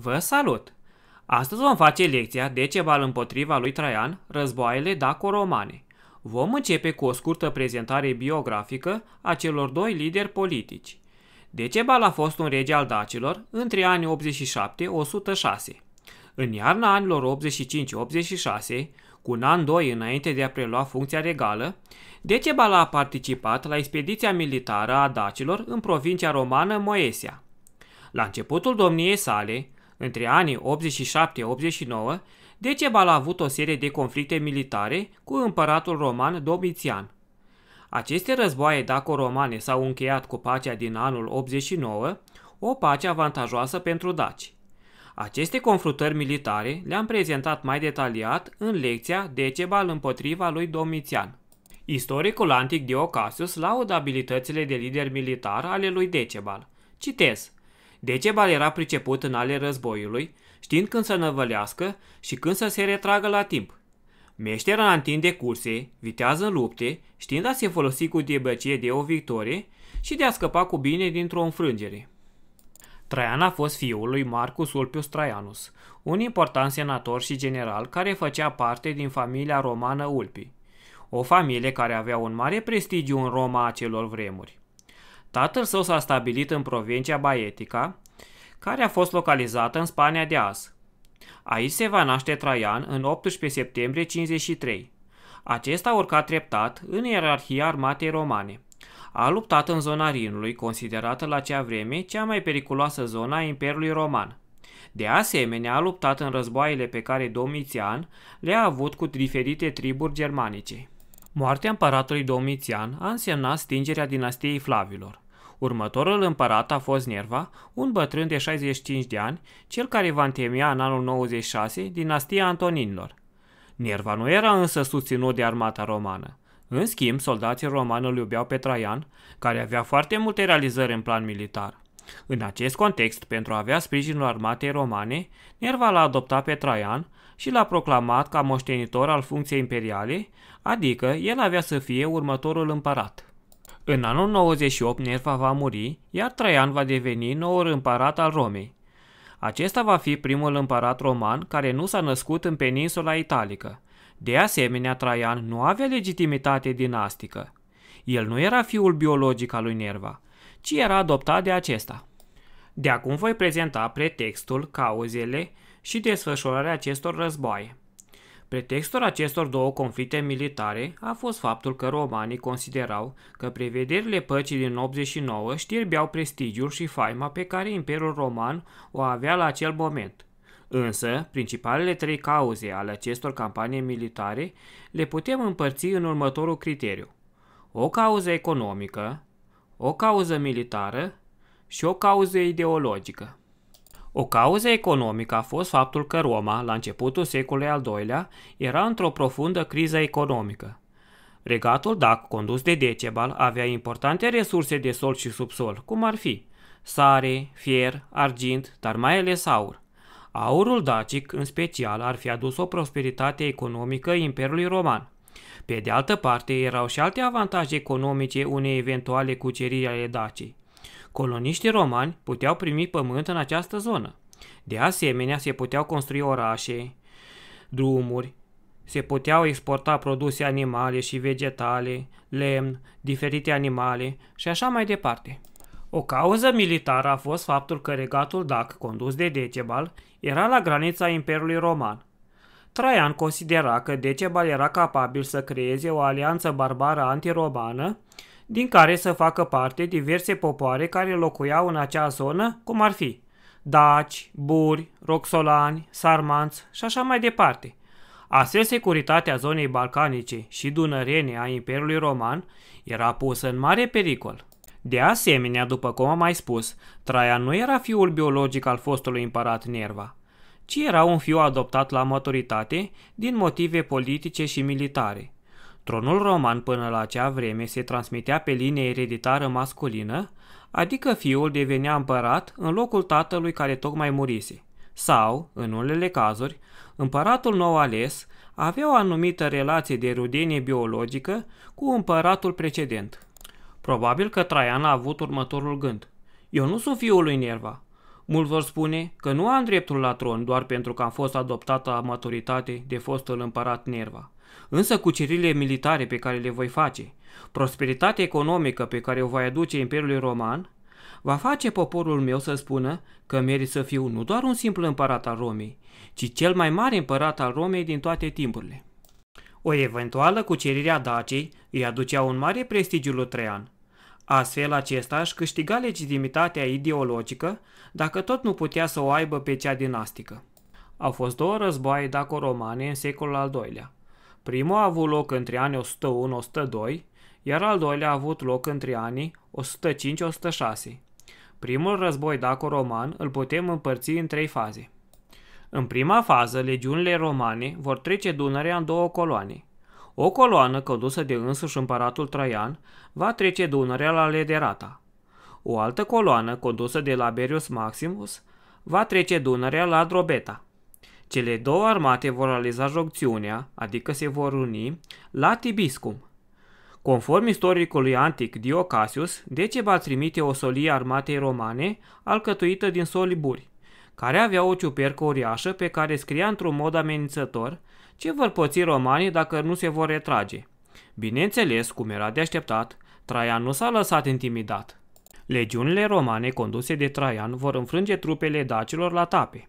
Vă salut! Astăzi vom face lecția de ceva împotriva lui Traian, războaiele daco-romane. Vom începe cu o scurtă prezentare biografică a celor doi lideri politici. Decebal a fost un rege al dacilor între anii 87-106. În iarna anilor 85-86, cu un an doi înainte de a prelua funcția regală, Decebal a participat la expediția militară a dacilor în provincia romană Moesia. La începutul domniei sale, între anii 87-89, Decebal a avut o serie de conflicte militare cu împăratul roman Domitian. Aceste războaie daco-romane s-au încheiat cu pacea din anul 89, o pace avantajoasă pentru daci. Aceste confruntări militare le-am prezentat mai detaliat în lecția Decebal împotriva lui Domitian. Istoricul antic Diocasius laudă abilitățile de lider militar ale lui Decebal. Citez. Decebal era priceput în ale războiului, știind când să năvălească și când să se retragă la timp. Meșter în întinde curse, vitează în lupte, știind a se folosi cu debăcie de o victorie și de a scăpa cu bine dintr-o înfrângere. Traian a fost fiul lui Marcus Ulpius Traianus, un important senator și general care făcea parte din familia romană Ulpi, o familie care avea un mare prestigiu în Roma acelor vremuri. Tatăl său s-a stabilit în provincia Baetica care a fost localizată în Spania de azi. Aici se va naște Traian în 18 septembrie 53. Acesta a urcat treptat în ierarhia armatei romane. A luptat în zona Rinului, considerată la acea vreme cea mai periculoasă zona a Imperiului Roman. De asemenea, a luptat în războaiele pe care Domitian le-a avut cu diferite triburi germanice. Moartea împăratului Domitian a însemnat stingerea dinastiei Flavilor. Următorul împărat a fost Nerva, un bătrân de 65 de ani, cel care va întemeia în anul 96 dinastia Antoninilor. Nerva nu era însă susținut de armata romană. În schimb, soldații romani îl iubeau pe Traian, care avea foarte multe realizări în plan militar. În acest context, pentru a avea sprijinul armatei romane, Nerva l-a adoptat pe Traian și l-a proclamat ca moștenitor al funcției imperiale, adică el avea să fie următorul împărat. În anul 98 Nerva va muri, iar Traian va deveni noul împărat al Romei. Acesta va fi primul împărat roman care nu s-a născut în peninsula italică. De asemenea, Traian nu avea legitimitate dinastică. El nu era fiul biologic al lui Nerva, ci era adoptat de acesta. De acum voi prezenta pretextul, cauzele și desfășurarea acestor războaie. Pretextul acestor două conflicte militare a fost faptul că romanii considerau că prevederile păcii din 89 știrbeau prestigiul și faima pe care Imperiul Roman o avea la acel moment. Însă, principalele trei cauze ale acestor campanii militare le putem împărți în următorul criteriu. O cauză economică, o cauză militară și o cauză ideologică. O cauză economică a fost faptul că Roma, la începutul secolului al II-lea, era într-o profundă criză economică. Regatul Dac, condus de Decebal, avea importante resurse de sol și subsol, cum ar fi sare, fier, argint, dar mai ales aur. Aurul dacic, în special, ar fi adus o prosperitate economică Imperiului Roman. Pe de altă parte, erau și alte avantaje economice unei eventuale cuceriri ale Dacii. Coloniștii romani puteau primi pământ în această zonă. De asemenea, se puteau construi orașe, drumuri, se puteau exporta produse animale și vegetale, lemn, diferite animale și așa mai departe. O cauză militară a fost faptul că regatul Dac, condus de Decebal, era la granița Imperiului Roman. Traian considera că Decebal era capabil să creeze o alianță barbară antiromană din care să facă parte diverse popoare care locuiau în acea zonă, cum ar fi daci, buri, roxolani, sarmanți și așa mai departe. Astfel, securitatea zonei balcanice și dunărene a Imperiului Roman era pusă în mare pericol. De asemenea, după cum am mai spus, Traian nu era fiul biologic al fostului împărat Nerva, ci era un fiu adoptat la maturitate din motive politice și militare. Tronul roman până la acea vreme se transmitea pe linie ereditară masculină, adică fiul devenea împărat în locul tatălui care tocmai murise. Sau, în unele cazuri, împăratul nou ales avea o anumită relație de rudenie biologică cu împăratul precedent. Probabil că Traian a avut următorul gând. Eu nu sunt fiul lui Nerva. Mulți vor spune că nu am dreptul la tron doar pentru că am fost adoptat la maturitate de fostul împărat Nerva. Însă cuceririle militare pe care le voi face, prosperitatea economică pe care o voi aduce Imperiului Roman, va face poporul meu să spună că merit să fiu nu doar un simplu împărat al Romei, ci cel mai mare împărat al Romei din toate timpurile. O eventuală cucerire a Daciei îi aducea un mare prestigiu lui Trean. Astfel acesta își câștiga legitimitatea ideologică dacă tot nu putea să o aibă pe cea dinastică. Au fost două războaie daco în secolul al doilea. Primul a avut loc între anii 101-102, iar al doilea a avut loc între anii 105-106. Primul război daco-roman îl putem împărți în trei faze. În prima fază, legiunile romane vor trece Dunărea în două coloane. O coloană condusă de însuși împăratul Traian va trece Dunărea la Lederata. O altă coloană condusă de Laberius Maximus va trece Dunărea la Drobeta. Cele două armate vor realiza jocțiunea, adică se vor uni, la Tibiscum. Conform istoricului antic Dio Cassius, Deceba trimite o solie armatei romane alcătuită din soliburi, care avea o ciupercă uriașă pe care scria într-un mod amenințător ce vor păți romanii dacă nu se vor retrage. Bineînțeles, cum era de așteptat, Traian nu s-a lăsat intimidat. Legiunile romane conduse de Traian vor înfrânge trupele dacilor la tape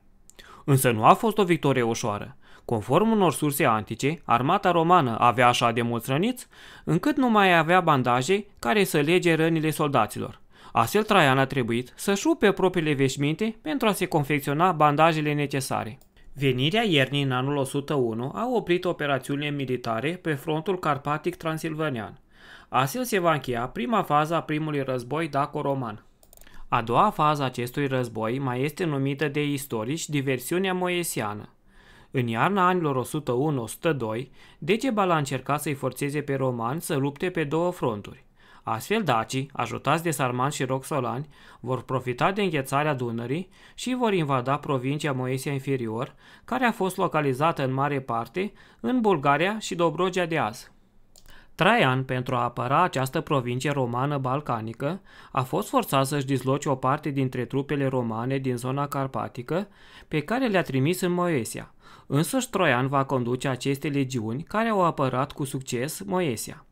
însă nu a fost o victorie ușoară. Conform unor surse antice, armata romană avea așa de mulți răniți, încât nu mai avea bandaje care să lege rănile soldaților. Astfel Traian a trebuit să șupe propriile veșminte pentru a se confecționa bandajele necesare. Venirea iernii în anul 101 a oprit operațiunile militare pe frontul carpatic Transilvanian. Astfel se va încheia prima fază a primului război dacoroman. roman a doua fază a acestui război mai este numită de istorici diversiunea moesiană. În iarna anilor 101-102, Decebal a încercat să-i forțeze pe romani să lupte pe două fronturi. Astfel, dacii, ajutați de Sarman și roxolani, vor profita de înghețarea Dunării și vor invada provincia Moesia Inferior, care a fost localizată în mare parte în Bulgaria și Dobrogea de azi. Traian, pentru a apăra această provincie romană balcanică, a fost forțat să-și disloce o parte dintre trupele romane din zona carpatică pe care le-a trimis în Moesia. Însăși Troian va conduce aceste legiuni care au apărat cu succes Moesia.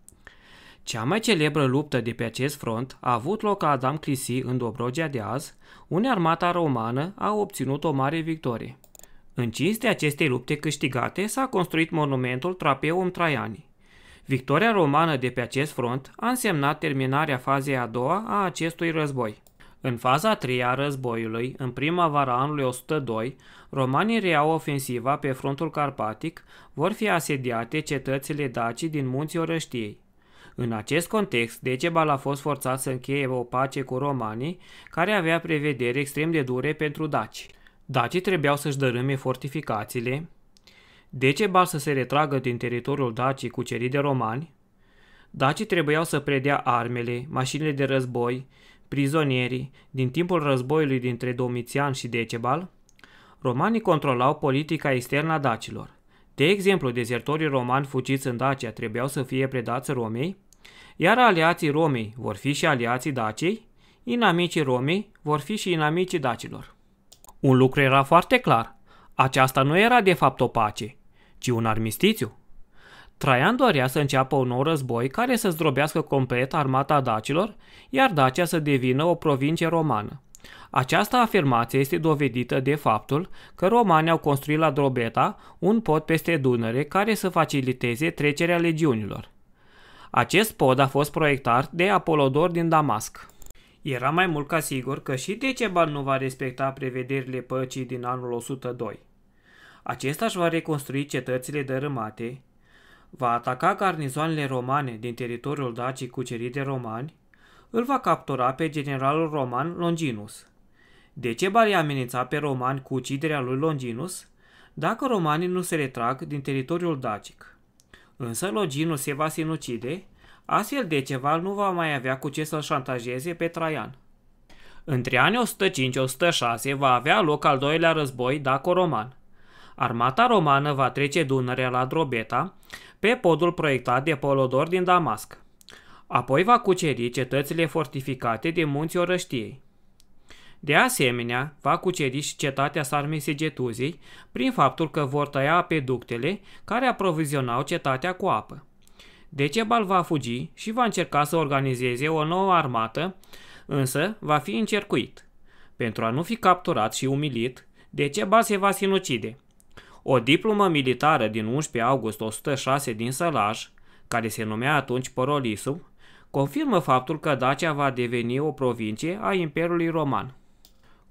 Cea mai celebră luptă de pe acest front a avut loc Adam Clisi în Dobrogea de azi, unde armata romană a obținut o mare victorie. În cinste acestei lupte câștigate s-a construit monumentul Trapeum Traianii. Victoria romană de pe acest front a însemnat terminarea fazei a doua a acestui război. În faza a treia a războiului, în primăvara anului 102, romanii reiau ofensiva pe frontul carpatic, vor fi asediate cetățile dacii din munții Orăștiei. În acest context, Decebal a fost forțat să încheie o pace cu romanii, care avea prevederi extrem de dure pentru daci. Dacii trebuiau să-și dărâme fortificațiile, Decebal să se retragă din teritoriul Dacii cucerit de romani, dacii trebuiau să predea armele, mașinile de război, prizonierii din timpul războiului dintre Domitian și Decebal, romanii controlau politica externă a dacilor. De exemplu, dezertorii romani fugiți în Dacia trebuiau să fie predați Romei, iar aliații Romei vor fi și aliații Daciei, inamicii Romei vor fi și inamicii dacilor. Un lucru era foarte clar, aceasta nu era de fapt o pace, ci un armistițiu. Traian dorea să înceapă un nou război care să zdrobească complet armata dacilor, iar Dacia să devină o provincie romană. Această afirmație este dovedită de faptul că romanii au construit la Drobeta un pod peste Dunăre care să faciliteze trecerea legiunilor. Acest pod a fost proiectat de Apolodor din Damasc. Era mai mult ca sigur că și Decebal nu va respecta prevederile păcii din anul 102. Acesta își va reconstrui cetățile dărâmate, va ataca garnizoanele romane din teritoriul Dacii cucerit de romani, îl va captura pe generalul roman Longinus. De ce a amenința pe romani cu uciderea lui Longinus dacă romanii nu se retrag din teritoriul dacic. Însă Longinus se va sinucide, astfel ceva nu va mai avea cu ce să-l șantajeze pe Traian. Între anii 105-106 va avea loc al doilea război dacă roman armata romană va trece Dunărea la Drobeta, pe podul proiectat de Polodor din Damasc. Apoi va cuceri cetățile fortificate din munții Orăștiei. De asemenea, va cuceri și cetatea Sarmei Segetuzii prin faptul că vor tăia apeductele care aprovizionau cetatea cu apă. Decebal va fugi și va încerca să organizeze o nouă armată, însă va fi încercuit. Pentru a nu fi capturat și umilit, Decebal se va sinucide. O diplomă militară din 11 august 106 din Sălaj, care se numea atunci Porolisum, confirmă faptul că Dacia va deveni o provincie a Imperiului Roman.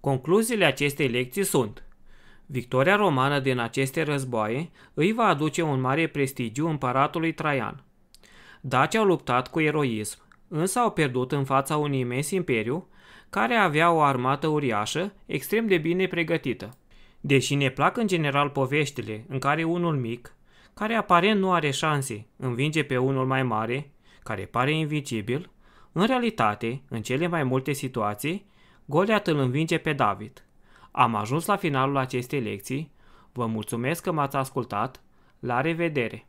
Concluziile acestei lecții sunt Victoria romană din aceste războaie îi va aduce un mare prestigiu împăratului Traian. Dacia au luptat cu eroism, însă au pierdut în fața unui imens imperiu care avea o armată uriașă extrem de bine pregătită. Deși ne plac în general poveștile în care unul mic, care aparent nu are șanse, învinge pe unul mai mare, care pare invincibil, în realitate, în cele mai multe situații, Goliat îl învinge pe David. Am ajuns la finalul acestei lecții. Vă mulțumesc că m-ați ascultat. La revedere!